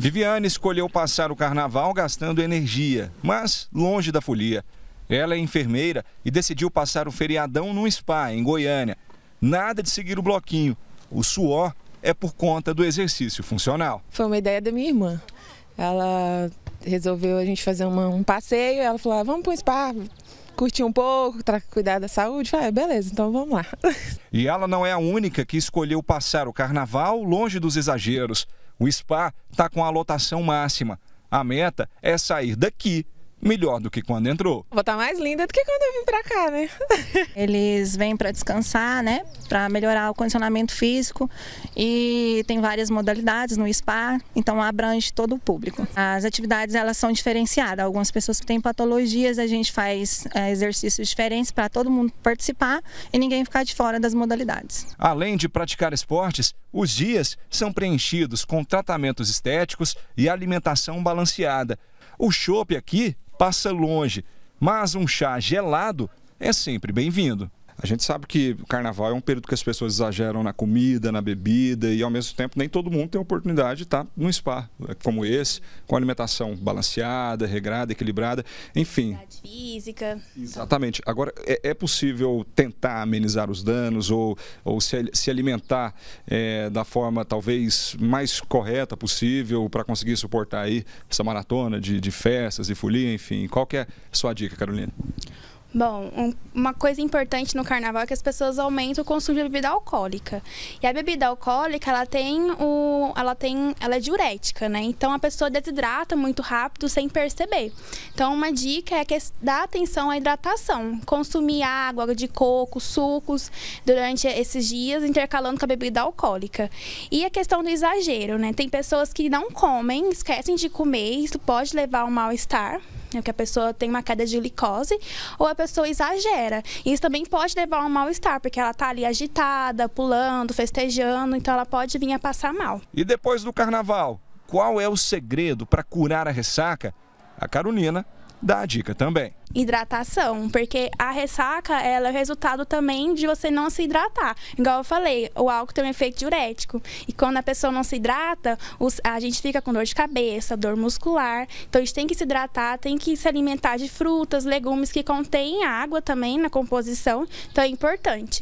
Viviane escolheu passar o carnaval gastando energia, mas longe da folia. Ela é enfermeira e decidiu passar o feriadão num spa em Goiânia. Nada de seguir o bloquinho. O suor é por conta do exercício funcional. Foi uma ideia da minha irmã. Ela resolveu a gente fazer uma, um passeio, ela falou: ah, vamos para o spa, curtir um pouco, cuidar da saúde. Falei, ah, beleza, então vamos lá. E ela não é a única que escolheu passar o carnaval longe dos exageros. O spa está com a lotação máxima. A meta é sair daqui melhor do que quando entrou. Vou estar tá mais linda do que quando eu vim para cá, né? Eles vêm para descansar, né? Para melhorar o condicionamento físico e tem várias modalidades no spa, então abrange todo o público. As atividades elas são diferenciadas. Algumas pessoas que têm patologias, a gente faz é, exercícios diferentes para todo mundo participar e ninguém ficar de fora das modalidades. Além de praticar esportes, os dias são preenchidos com tratamentos estéticos e alimentação balanceada o chopp aqui passa longe, mas um chá gelado é sempre bem-vindo. A gente sabe que o carnaval é um período que as pessoas exageram na comida, na bebida e ao mesmo tempo nem todo mundo tem a oportunidade de estar num spa eh, como esse, com alimentação balanceada, regrada, equilibrada, enfim. física. Exatamente. Agora, é, é possível tentar amenizar os danos ou, ou se, se alimentar é, da forma talvez mais correta possível para conseguir suportar aí essa maratona de, de festas e folia, enfim. Qual que é a sua dica, Carolina? Bom, um, uma coisa importante no carnaval é que as pessoas aumentam o consumo de bebida alcoólica. E a bebida alcoólica, ela tem o ela tem ela é diurética, né? Então a pessoa desidrata muito rápido sem perceber. Então uma dica é que dá atenção à hidratação, consumir água, água de coco, sucos durante esses dias intercalando com a bebida alcoólica. E a questão do exagero, né? Tem pessoas que não comem, esquecem de comer, isso pode levar ao mal-estar é que a pessoa tem uma queda de glicose ou a pessoa exagera. E isso também pode levar a um mal-estar, porque ela tá ali agitada, pulando, festejando, então ela pode vir a passar mal. E depois do carnaval, qual é o segredo para curar a ressaca? A Carolina dá a dica também. Hidratação, porque a ressaca ela é resultado também de você não se hidratar. Igual eu falei, o álcool tem um efeito diurético. E quando a pessoa não se hidrata, os, a gente fica com dor de cabeça, dor muscular. Então a gente tem que se hidratar, tem que se alimentar de frutas, legumes que contêm água também na composição. Então é importante.